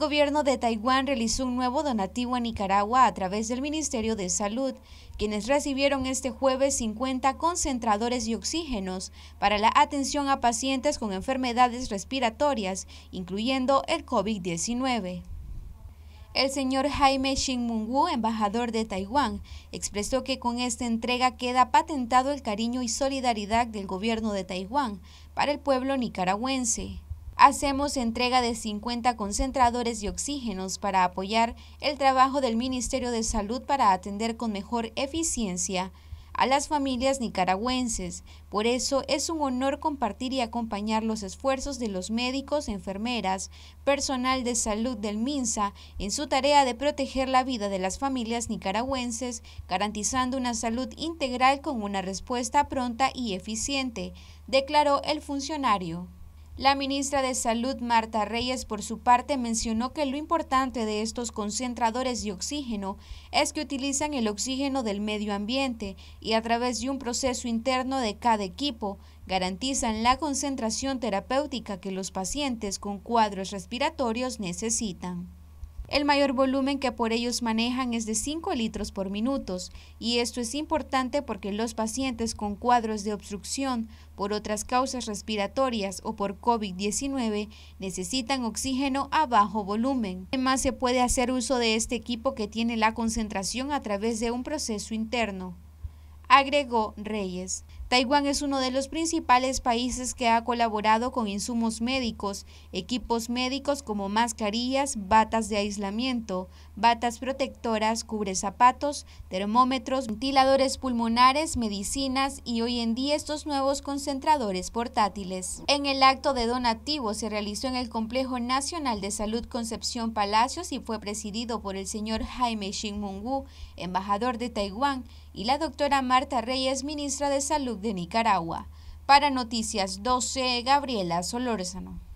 El gobierno de Taiwán realizó un nuevo donativo a Nicaragua a través del Ministerio de Salud, quienes recibieron este jueves 50 concentradores y oxígenos para la atención a pacientes con enfermedades respiratorias, incluyendo el COVID-19. El señor Jaime Wu, embajador de Taiwán, expresó que con esta entrega queda patentado el cariño y solidaridad del gobierno de Taiwán para el pueblo nicaragüense hacemos entrega de 50 concentradores de oxígenos para apoyar el trabajo del Ministerio de Salud para atender con mejor eficiencia a las familias nicaragüenses. Por eso es un honor compartir y acompañar los esfuerzos de los médicos, enfermeras, personal de salud del MINSA en su tarea de proteger la vida de las familias nicaragüenses, garantizando una salud integral con una respuesta pronta y eficiente, declaró el funcionario. La ministra de Salud, Marta Reyes, por su parte, mencionó que lo importante de estos concentradores de oxígeno es que utilizan el oxígeno del medio ambiente y a través de un proceso interno de cada equipo garantizan la concentración terapéutica que los pacientes con cuadros respiratorios necesitan. El mayor volumen que por ellos manejan es de 5 litros por minutos y esto es importante porque los pacientes con cuadros de obstrucción por otras causas respiratorias o por COVID-19 necesitan oxígeno a bajo volumen. Además se puede hacer uso de este equipo que tiene la concentración a través de un proceso interno, agregó Reyes. Taiwán es uno de los principales países que ha colaborado con insumos médicos, equipos médicos como mascarillas, batas de aislamiento, batas protectoras, cubre zapatos, termómetros, ventiladores pulmonares, medicinas y hoy en día estos nuevos concentradores portátiles. En el acto de donativo se realizó en el Complejo Nacional de Salud Concepción Palacios y fue presidido por el señor Jaime Shin Wu, embajador de Taiwán, y la doctora Marta Reyes, ministra de Salud de Nicaragua. Para Noticias 12, Gabriela Solórzano.